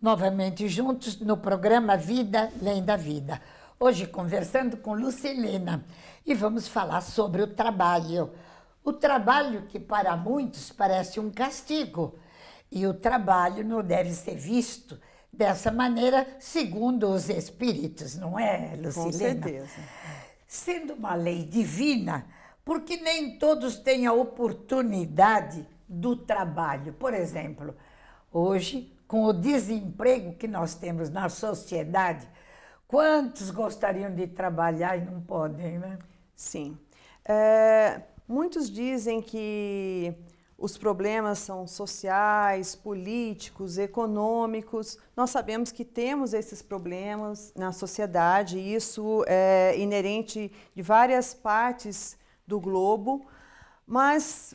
novamente juntos no programa Vida Além da Vida. Hoje conversando com Lucilena e vamos falar sobre o trabalho. O trabalho que para muitos parece um castigo e o trabalho não deve ser visto dessa maneira, segundo os espíritos, não é, Lucilena? Com certeza. Sendo uma lei divina, porque nem todos têm a oportunidade do trabalho. Por exemplo, hoje com o desemprego que nós temos na sociedade, quantos gostariam de trabalhar e não podem, né? Sim. É, muitos dizem que os problemas são sociais, políticos, econômicos. Nós sabemos que temos esses problemas na sociedade, e isso é inerente de várias partes do globo. Mas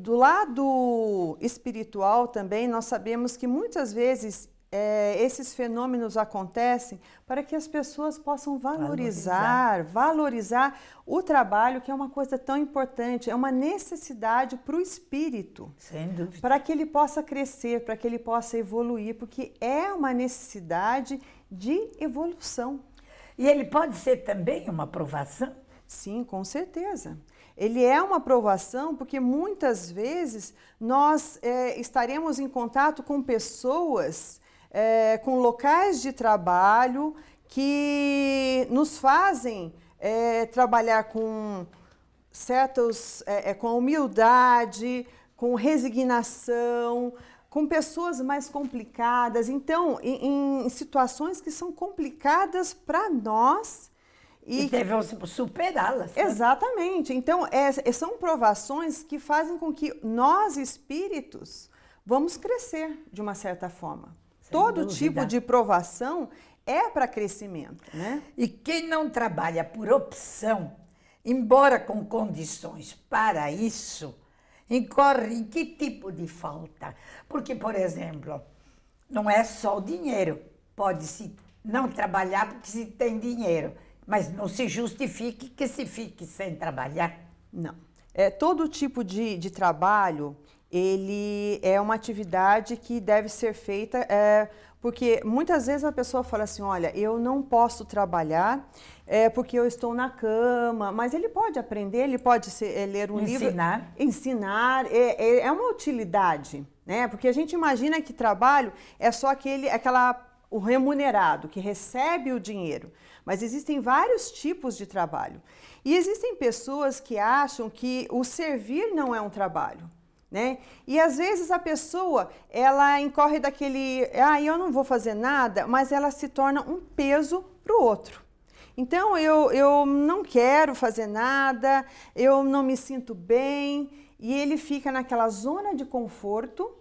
do lado espiritual também, nós sabemos que muitas vezes é, esses fenômenos acontecem para que as pessoas possam valorizar, valorizar, valorizar, o trabalho, que é uma coisa tão importante, é uma necessidade para o espírito. Sem dúvida. Para que ele possa crescer, para que ele possa evoluir, porque é uma necessidade de evolução. E ele pode ser também uma provação? Sim, com certeza ele é uma provação porque muitas vezes nós é, estaremos em contato com pessoas, é, com locais de trabalho que nos fazem é, trabalhar com certos, é, é, com humildade, com resignação, com pessoas mais complicadas. Então, em, em situações que são complicadas para nós e, e que superá-las. Né? Exatamente. Então, é, são provações que fazem com que nós, espíritos, vamos crescer de uma certa forma. Sem Todo dúvida. tipo de provação é para crescimento, né? E quem não trabalha por opção, embora com condições para isso, incorre em que tipo de falta? Porque, por exemplo, não é só o dinheiro. Pode-se não trabalhar porque se tem dinheiro mas não se justifique que se fique sem trabalhar. Não. É, todo tipo de, de trabalho, ele é uma atividade que deve ser feita é, porque muitas vezes a pessoa fala assim: olha, eu não posso trabalhar é, porque eu estou na cama. Mas ele pode aprender, ele pode ser, é, ler um ensinar. livro. Ensinar. É, é, é, uma utilidade, né? Porque a gente imagina que trabalho é só aquele, aquela o remunerado, que recebe o dinheiro. Mas existem vários tipos de trabalho. E existem pessoas que acham que o servir não é um trabalho. Né? E às vezes a pessoa ela incorre daquele, ah, eu não vou fazer nada, mas ela se torna um peso para o outro. Então eu, eu não quero fazer nada, eu não me sinto bem, e ele fica naquela zona de conforto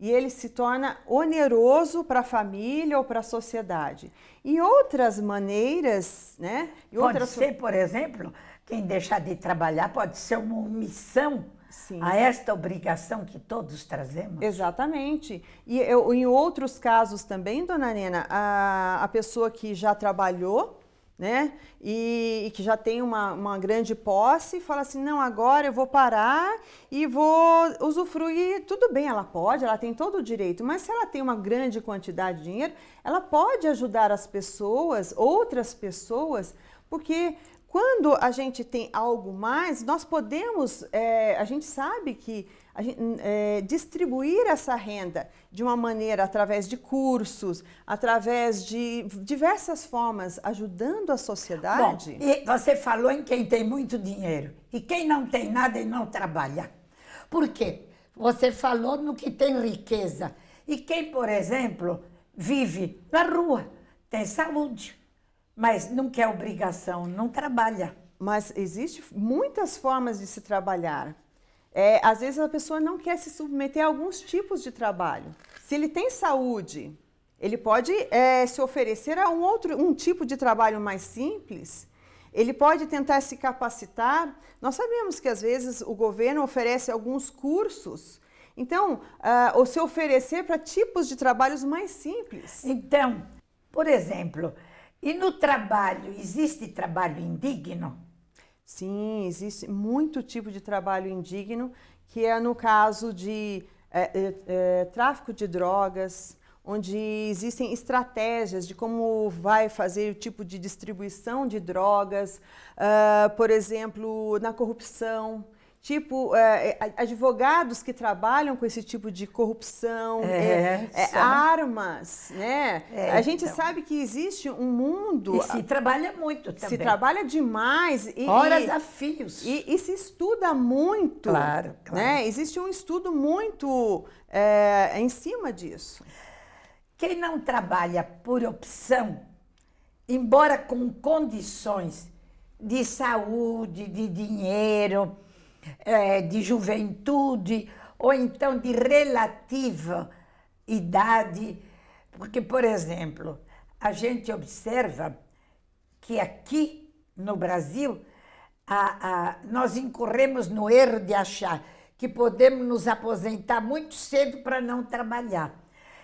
e ele se torna oneroso para a família ou para a sociedade. E outras maneiras, né? E pode outras... ser, por exemplo, quem deixar de trabalhar pode ser uma omissão Sim. a esta obrigação que todos trazemos. Exatamente. E eu, em outros casos também, dona Nena, a, a pessoa que já trabalhou né? E, e, que já tem uma, uma grande posse, fala assim: não, agora eu vou parar e vou usufruir. Tudo bem, ela pode, ela tem todo o direito, mas se ela tem uma grande quantidade de dinheiro, ela pode ajudar as pessoas, outras pessoas, porque quando a gente tem algo mais, nós podemos, é, a gente sabe que Gente, é, distribuir essa renda de uma maneira através de cursos, através de diversas formas, ajudando a sociedade. Bom, e você falou em quem tem muito dinheiro e quem não tem nada e não trabalha. Por quê? Você falou no que tem riqueza e quem, por exemplo, vive na rua, tem saúde, mas não quer obrigação, não trabalha. Mas existe muitas formas de se trabalhar. É, às vezes a pessoa não quer se submeter a alguns tipos de trabalho. Se ele tem saúde, ele pode é, se oferecer a um outro um tipo de trabalho mais simples. Ele pode tentar se capacitar. Nós sabemos que às vezes o governo oferece alguns cursos. Então, uh, ou se oferecer para tipos de trabalhos mais simples. Então, por exemplo, e no trabalho existe trabalho indigno? Sim, existe muito tipo de trabalho indigno, que é no caso de é, é, tráfico de drogas, onde existem estratégias de como vai fazer o tipo de distribuição de drogas, uh, por exemplo, na corrupção tipo é, é, advogados que trabalham com esse tipo de corrupção, é, é, é armas, né? É, a gente então. sabe que existe um mundo e se trabalha muito também. se trabalha demais e, horas a fios e, e, se estuda muito, claro, né? claro. né? Existe um estudo muito em cima disso. Quem não trabalha por opção, embora com condições de saúde, de dinheiro é, de juventude, ou então de relativa idade. Porque, por exemplo, a gente observa que aqui no Brasil a, a, nós incorremos no erro de achar que podemos nos aposentar muito cedo para não trabalhar.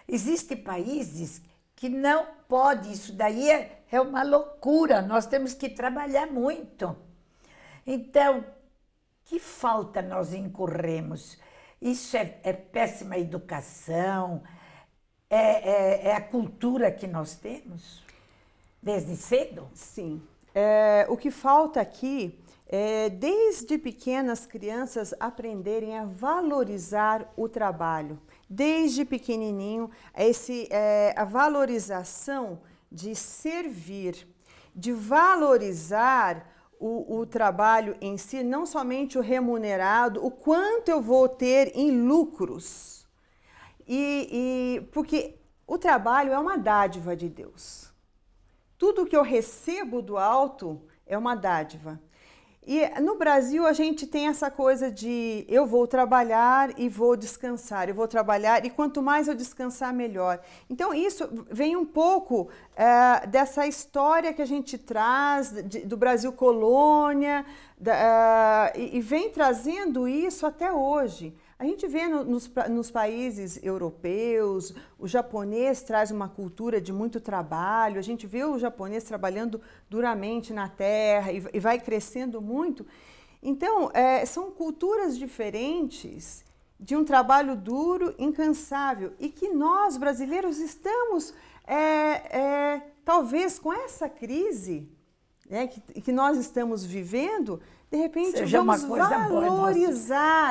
Existem países que não pode, isso daí é, é uma loucura, nós temos que trabalhar muito. Então, que falta nós incorremos? Isso é, é péssima educação, é, é, é, a cultura que nós temos desde cedo? Sim. É, o que falta aqui é, desde pequenas crianças aprenderem a valorizar o trabalho, desde pequenininho esse, é, a valorização de servir, de valorizar o, o, trabalho em si, não somente o remunerado, o quanto eu vou ter em lucros. E, e porque o trabalho é uma dádiva de Deus. Tudo que eu recebo do alto é uma dádiva. E no Brasil a gente tem essa coisa de eu vou trabalhar e vou descansar, eu vou trabalhar e quanto mais eu descansar, melhor. Então isso vem um pouco eh, dessa história que a gente traz de, do Brasil colônia da, eh, e vem trazendo isso até hoje. A gente vê no, nos, nos, países europeus, o japonês traz uma cultura de muito trabalho, a gente vê o japonês trabalhando duramente na terra e, e vai crescendo muito. Então, é, são culturas diferentes de um trabalho duro, incansável e que nós brasileiros estamos, é, é, talvez com essa crise né, que, que nós estamos vivendo, de repente, Seja vamos valorizar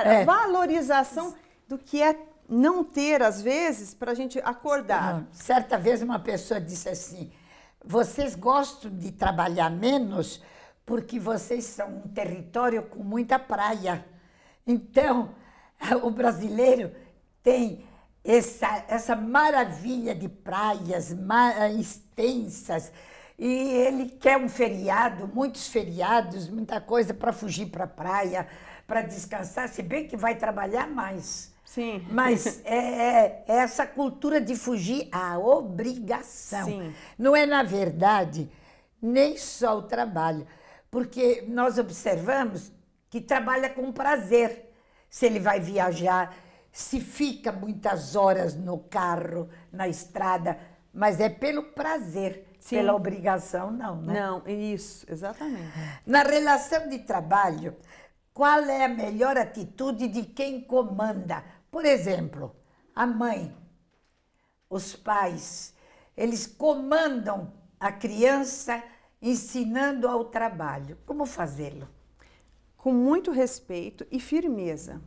boa, é. valorização do que é não ter, às vezes, para a gente acordar. Não. Certa vez uma pessoa disse assim: vocês gostam de trabalhar menos porque vocês são um território com muita praia. Então, o brasileiro tem essa, essa maravilha de praias extensas e ele quer um feriado, muitos feriados, muita coisa para fugir para a praia, para descansar, se bem que vai trabalhar mais. Sim. Mas é, é, é, essa cultura de fugir à obrigação. Sim. Não é, na verdade, nem só o trabalho, porque nós observamos que trabalha com prazer. Se ele vai viajar, se fica muitas horas no carro, na estrada, mas é pelo prazer. Sim. Pela obrigação, não, né? Não, isso, exatamente. Na relação de trabalho, qual é a melhor atitude de quem comanda? Por exemplo, a mãe, os pais, eles comandam a criança ensinando ao trabalho. Como fazê-lo? Com muito respeito e firmeza.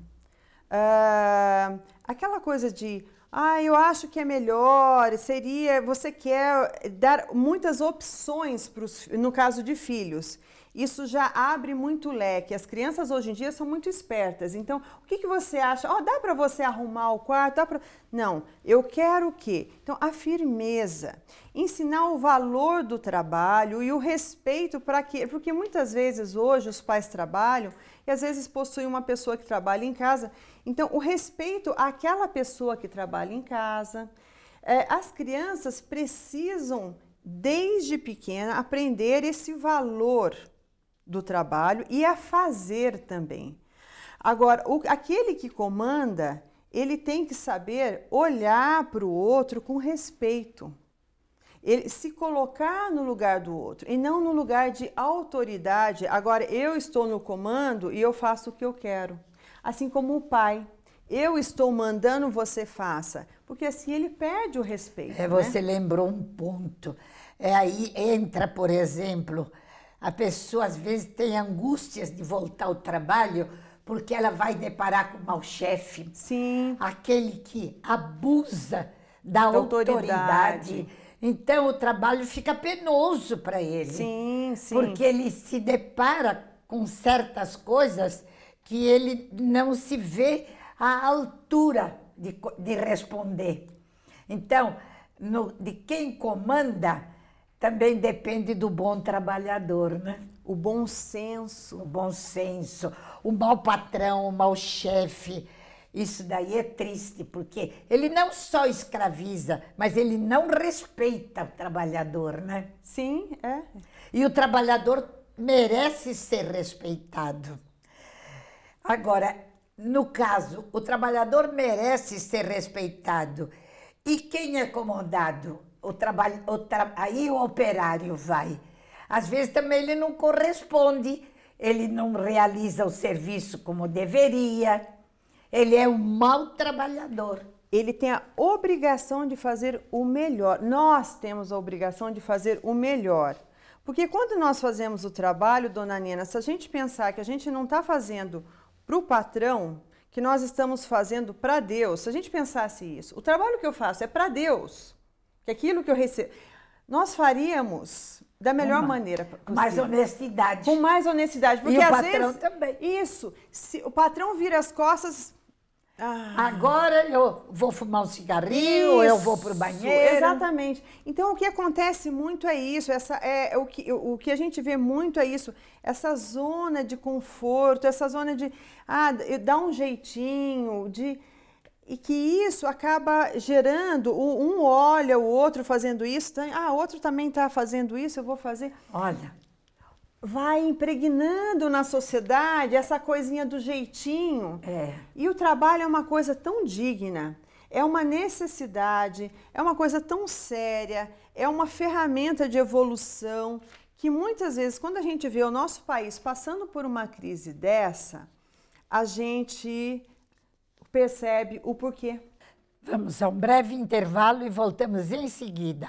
Uh, aquela coisa de ah, eu acho que é melhor, seria. Você quer dar muitas opções pros, no caso de filhos. Isso já abre muito leque. As crianças hoje em dia são muito espertas. Então, o que, que você acha? Oh, dá para você arrumar o quarto? Dá pra... Não, eu quero o quê? Então, a firmeza. Ensinar o valor do trabalho e o respeito para que. Porque muitas vezes hoje os pais trabalham e às vezes possuem uma pessoa que trabalha em casa então, o respeito àquela pessoa que trabalha em casa. É, as crianças precisam, desde pequena, aprender esse valor do trabalho e a fazer também. Agora, o, aquele que comanda, ele tem que saber olhar para o outro com respeito. Ele se colocar no lugar do outro e não no lugar de autoridade. Agora, eu estou no comando e eu faço o que eu quero assim como o pai. Eu estou mandando você faça, porque assim ele perde o respeito. É, né? Você lembrou um ponto. É, aí entra, por exemplo, a pessoa às vezes tem angústias de voltar ao trabalho porque ela vai deparar com o mau chefe. Sim. Aquele que abusa da, da autoridade. autoridade. Então o trabalho fica penoso para ele. Sim, sim. Porque ele se depara com certas coisas que ele não se vê à altura de, de responder. Então, no, de quem comanda também depende do bom trabalhador, né? O bom senso. O bom senso. O mau patrão, o mau chefe. Isso daí é triste, porque ele não só escraviza, mas ele não respeita o trabalhador, né? Sim, é. E o trabalhador merece ser respeitado. Agora, no caso, o trabalhador merece ser respeitado. E quem é comandado? O trabalho, tra... aí o operário vai. Às vezes também ele não corresponde, ele não realiza o serviço como deveria. Ele é um mau trabalhador. Ele tem a obrigação de fazer o melhor. Nós temos a obrigação de fazer o melhor. Porque quando nós fazemos o trabalho, dona Nina, se a gente pensar que a gente não está fazendo para o patrão que nós estamos fazendo para Deus. Se a gente pensasse isso, o trabalho que eu faço é para Deus, que aquilo que eu recebo, nós faríamos da melhor Uma, maneira com Mais honestidade. Com mais honestidade, porque e o às patrão vezes também. isso, se o patrão vira as costas ah. Agora eu vou fumar um cigarrinho, isso, eu vou para o banheiro. Exatamente. Então o que acontece muito é isso, essa é, é o que, o que a gente vê muito é isso, essa zona de conforto, essa zona de ah, dar um jeitinho, de e que isso acaba gerando um olha o outro fazendo isso, ah, outro também está fazendo isso, eu vou fazer. Olha, vai impregnando na sociedade essa coisinha do jeitinho. É. E o trabalho é uma coisa tão digna, é uma necessidade, é uma coisa tão séria, é uma ferramenta de evolução que muitas vezes, quando a gente vê o nosso país passando por uma crise dessa, a gente percebe o porquê. Vamos a um breve intervalo e voltamos em seguida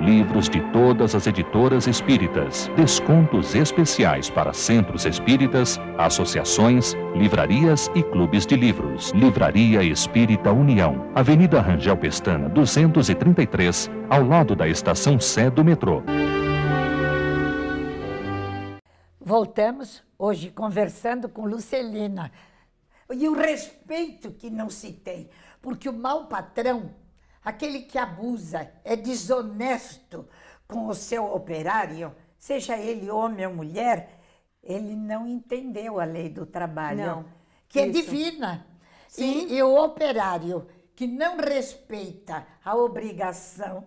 livros de todas as editoras espíritas, descontos especiais para centros espíritas, associações, livrarias e clubes de livros. Livraria Espírita União, Avenida Rangel Pestana, 233, ao lado da estação Sé do metrô. Voltamos hoje conversando com Lucelina. E o respeito que não se tem, porque o mau patrão aquele que abusa, é desonesto com o seu operário, seja ele homem ou mulher, ele não entendeu a lei do trabalho, não, que é isso. é divina. E, e, o operário que não respeita a obrigação,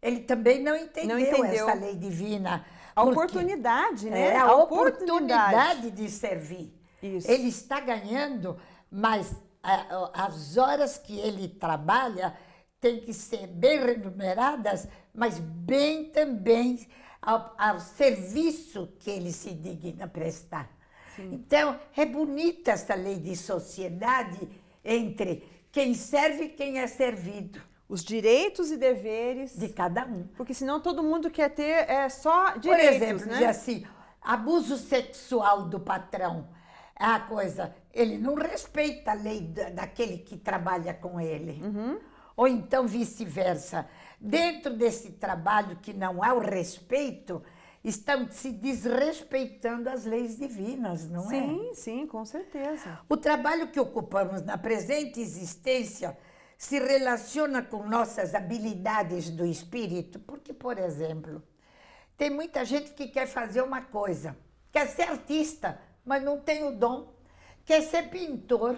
ele também não entendeu, não entendeu. essa lei divina. A oportunidade, né? É, a, a oportunidade. de servir. Isso. Ele está ganhando, mas as horas que ele trabalha, têm que ser bem remuneradas, mas bem também ao, ao serviço que ele se digna prestar. Sim. Então, é bonita essa lei de sociedade entre quem serve e quem é servido. Os direitos e deveres de cada um. Porque senão todo mundo quer ter é, só direitos, Por exemplo, né? assim, abuso sexual do patrão é a coisa, ele não respeita a lei daquele que trabalha com ele. Uhum ou então vice-versa. Dentro desse trabalho que não há o respeito, estão se desrespeitando as leis divinas, não sim, é? Sim, sim, com certeza. O trabalho que ocupamos na presente existência se relaciona com nossas habilidades do espírito, porque, por exemplo, tem muita gente que quer fazer uma coisa, quer ser artista, mas não tem o dom, quer ser pintor,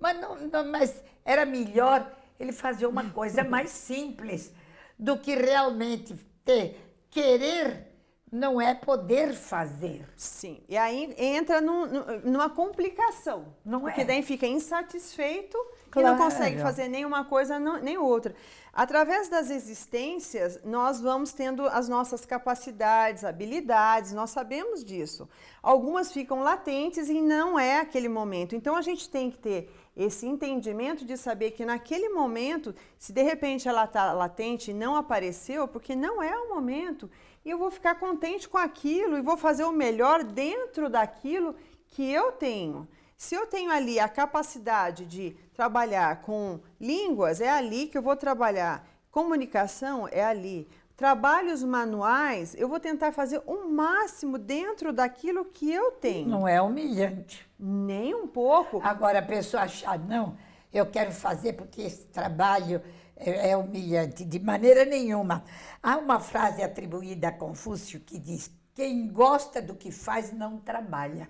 mas, não, não mas era melhor ele fazia uma coisa mais simples do que realmente ter. Querer não é poder fazer. Sim. E aí entra num, numa complicação. Não porque é. daí fica insatisfeito claro. e não consegue é. fazer nenhuma coisa nem outra. Através das existências, nós vamos tendo as nossas capacidades, habilidades, nós sabemos disso. Algumas ficam latentes e não é aquele momento. Então a gente tem que ter esse entendimento de saber que naquele momento, se de repente ela está latente e não apareceu, porque não é o momento, e eu vou ficar contente com aquilo e vou fazer o melhor dentro daquilo que eu tenho. Se eu tenho ali a capacidade de trabalhar com línguas, é ali que eu vou trabalhar. Comunicação é ali. Trabalhos manuais, eu vou tentar fazer o um máximo dentro daquilo que eu tenho. Não é humilhante. Nem um pouco. Agora, a pessoa achar, ah, não, eu quero fazer porque esse trabalho é, é, humilhante. De maneira nenhuma. Há uma frase atribuída a Confúcio que diz: quem gosta do que faz não trabalha.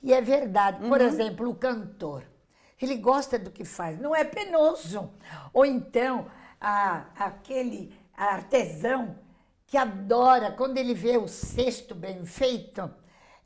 E é verdade. Por uhum. exemplo, o cantor. Ele gosta do que faz, não é penoso. Ou então, a, aquele artesão que adora, quando ele vê o cesto bem feito,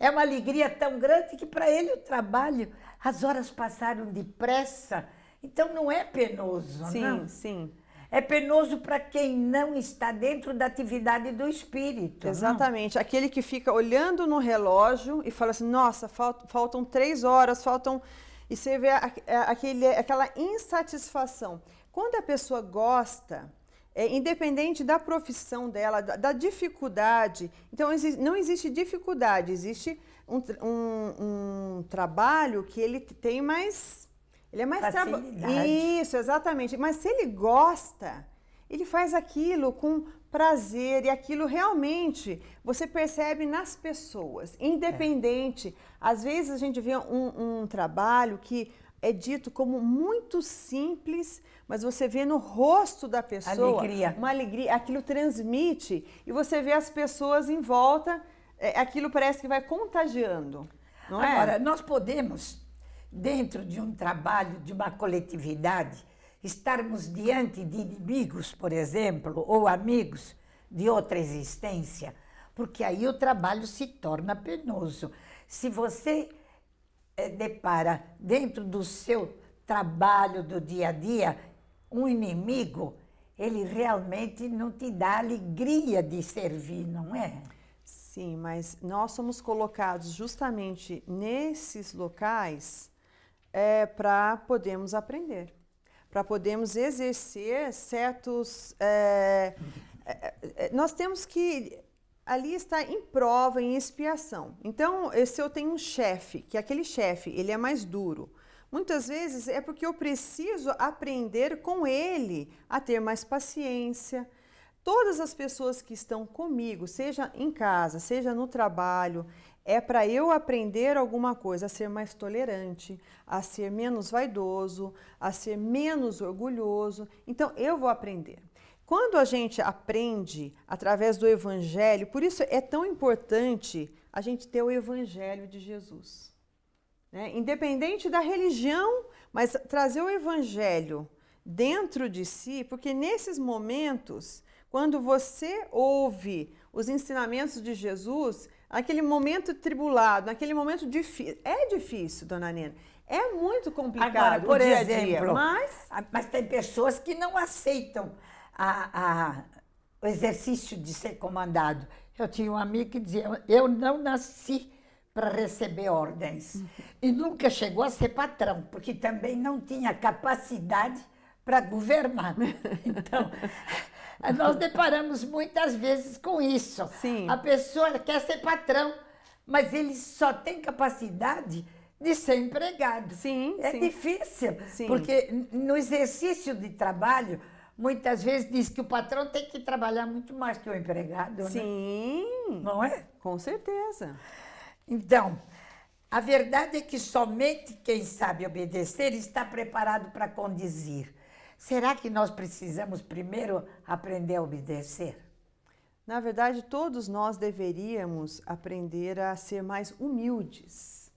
é uma alegria tão grande que para ele o trabalho, as horas passaram depressa, então não é penoso, sim, não. Sim, sim. É penoso para quem não está dentro da atividade do espírito. Exatamente. Não? Aquele que fica olhando no relógio e fala assim: nossa, faltam, três horas, faltam. E você vê aquele, aquela insatisfação. Quando a pessoa gosta é, independente da profissão dela, da, da, dificuldade. Então, não existe dificuldade, existe um, um, um trabalho que ele tem mais. Ele é mais trabalho. Isso, exatamente. Mas se ele gosta, ele faz aquilo com prazer e aquilo realmente você percebe nas pessoas, é. independente. É. Às vezes a gente vê um, um trabalho que é dito como muito simples, mas você vê no rosto da pessoa alegria. uma alegria, aquilo transmite e você vê as pessoas em volta, é, aquilo parece que vai contagiando. Não é? Agora, é? nós podemos, dentro de um trabalho, de uma coletividade, estarmos diante de inimigos, por exemplo, ou amigos de outra existência, porque aí o trabalho se torna penoso. Se você é, depara dentro do seu trabalho do dia a dia um inimigo, ele realmente não te dá alegria de servir, não é? Sim, mas nós somos colocados justamente nesses locais é, para podermos aprender, para podermos exercer certos. É, é, é nós temos que ali está em prova, em expiação. Então, se eu tenho um chefe, que aquele chefe, ele é mais duro, muitas vezes é porque eu preciso aprender com ele a ter mais paciência. Todas as pessoas que estão comigo, seja em casa, seja no trabalho, é para eu aprender alguma coisa, a ser mais tolerante, a ser menos vaidoso, a ser menos orgulhoso. Então eu vou aprender. Quando a gente aprende através do Evangelho, por isso é tão importante a gente ter o Evangelho de Jesus. Né? Independente da religião, mas trazer o Evangelho dentro de si, porque nesses momentos, quando você ouve os ensinamentos de Jesus, naquele momento tribulado, naquele momento difícil, é difícil, dona Nena, é muito complicado Agora, por exemplo, dia dia, mas... mas tem pessoas que não aceitam a, a, o exercício de ser comandado. Eu tinha um amigo que dizia: eu não nasci para receber ordens. Uhum. E nunca chegou a ser patrão, porque também não tinha capacidade para governar. Então, nós deparamos muitas vezes com isso. Sim. A pessoa quer ser patrão, mas ele só tem capacidade de ser empregado. Sim, é sim. difícil, sim. porque no exercício de trabalho, muitas vezes diz que o patrão tem que trabalhar muito mais que o empregado. Né? Sim. Né? Não é? Com certeza. Então, a verdade é que somente quem sabe obedecer está preparado para conduzir. Será que nós precisamos primeiro aprender a obedecer? Na verdade, todos nós deveríamos aprender a ser mais humildes.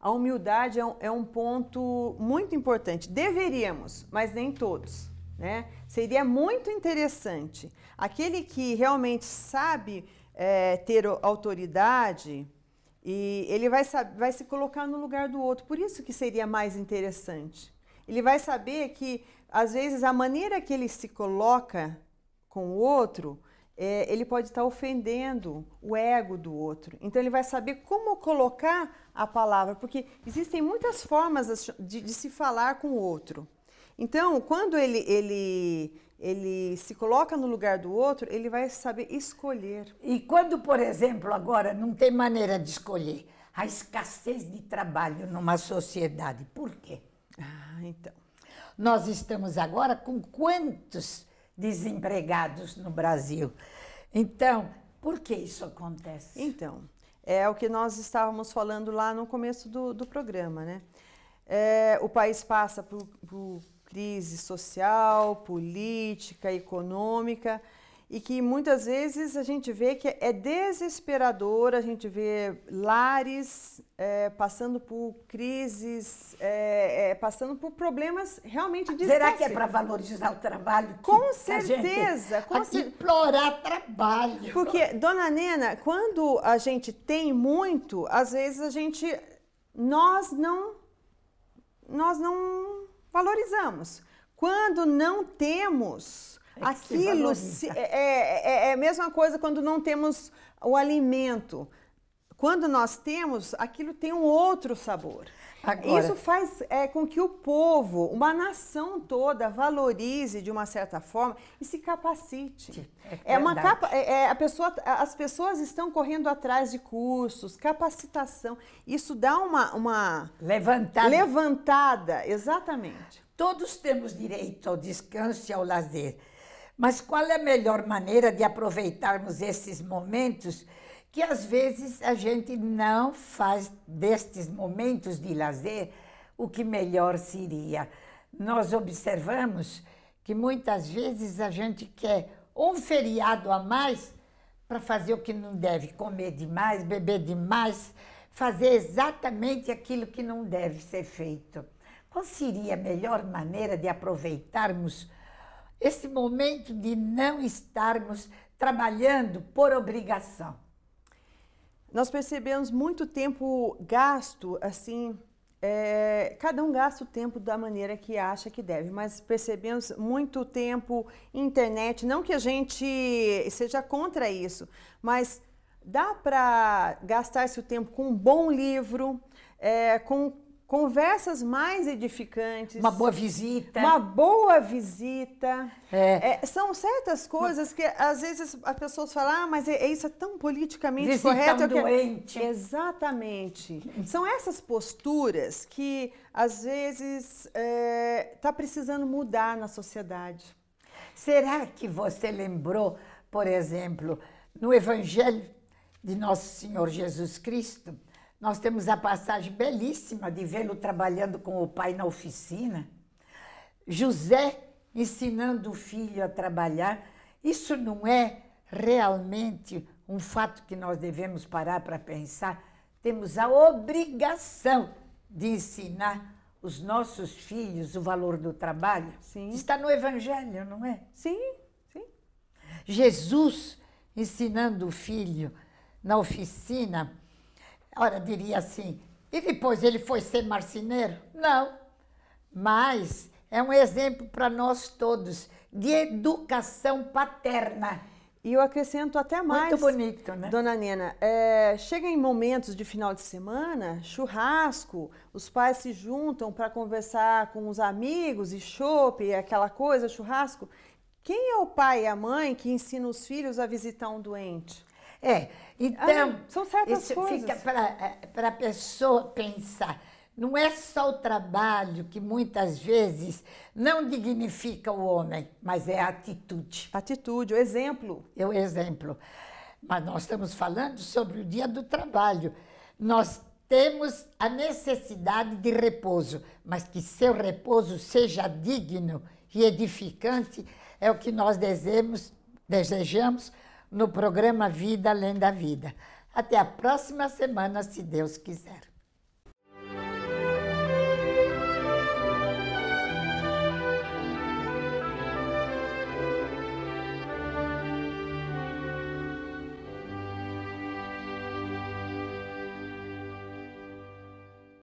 A humildade é um, é um ponto muito importante. Deveríamos, mas nem todos. Né? Seria muito interessante. Aquele que realmente sabe é, ter autoridade, e ele vai, vai se colocar no lugar do outro. Por isso que seria mais interessante. Ele vai saber que, às vezes, a maneira que ele se coloca com o outro, é, ele pode estar ofendendo o ego do outro. Então, ele vai saber como colocar a palavra, porque existem muitas formas de, de se falar com o outro. Então, quando ele, ele, ele se coloca no lugar do outro, ele vai saber escolher. E quando, por exemplo, agora não tem maneira de escolher a escassez de trabalho numa sociedade, por quê? Ah, então. Nós estamos agora com quantos desempregados no Brasil? Então, por que isso acontece? Então, é o que nós estávamos falando lá no começo do, do programa, né? É, o país passa por, por crise social, política, econômica, e que muitas vezes a gente vê que é desesperador, a gente vê lares é, passando por crises, é, é, passando por problemas realmente de Será que é para valorizar o trabalho? Com certeza! com cer implorar trabalho! Porque, dona Nena, quando a gente tem muito, às vezes a gente... Nós não... Nós não valorizamos. Quando não temos é aquilo, se, é, é, é, é a mesma coisa quando não temos o alimento. Quando nós temos, aquilo tem um outro sabor. Agora. Isso faz é, com que o povo, uma nação toda, valorize de uma certa forma e se capacite. É, é uma capa, é, é, a pessoa, as pessoas estão correndo atrás de cursos, capacitação. Isso dá uma, uma levantada. Levantada, exatamente. Todos temos direito ao descanso e ao lazer. Mas qual é a melhor maneira de aproveitarmos esses momentos? que às vezes a gente não faz destes momentos de lazer o que melhor seria. Nós observamos que muitas vezes a gente quer um feriado a mais para fazer o que não deve, comer demais, beber demais, fazer exatamente aquilo que não deve ser feito. Qual seria a melhor maneira de aproveitarmos esse momento de não estarmos trabalhando por obrigação? nós percebemos muito tempo gasto, assim, é, cada um gasta o tempo da maneira que acha que deve, mas percebemos muito tempo internet, não que a gente seja contra isso, mas dá para gastar esse tempo com um bom livro, é, com conversas mais edificantes. Uma boa visita. Uma boa visita. É. É, são certas coisas que às vezes as pessoas falam, ah, mas é, é isso é tão politicamente Visita correto. Um é- doente. Exatamente. são essas posturas que às vezes está é, precisando mudar na sociedade. Será que você lembrou, por exemplo, no Evangelho de Nosso Senhor Jesus Cristo? Nós temos a passagem belíssima de vê-lo trabalhando com o pai na oficina. José ensinando o filho a trabalhar. Isso não é realmente um fato que nós devemos parar para pensar? Temos a obrigação de ensinar os nossos filhos o valor do trabalho? Sim. Está no Evangelho, não é? Sim, sim. Jesus ensinando o filho na oficina Ora, diria assim, e depois ele foi ser marceneiro? Não. Mas é um exemplo para nós todos de educação paterna. E eu acrescento até mais. Muito bonito, né? Dona Nena, é, chega em momentos de final de semana, churrasco, os pais se juntam para conversar com os amigos e chope, aquela coisa, churrasco. Quem é o pai e a mãe que ensina os filhos a visitar um doente? É, ah, então... Ah, são certas isso coisas. fica para é, a pessoa pensar. Não é só o trabalho que muitas vezes não dignifica o homem, mas é a atitude. Atitude, o exemplo. É o exemplo. Mas nós estamos falando sobre o dia do trabalho. Nós temos a necessidade de repouso, mas que seu repouso seja digno e edificante é o que nós desejamos, desejamos no programa Vida Além da Vida. Até a próxima semana, se Deus quiser.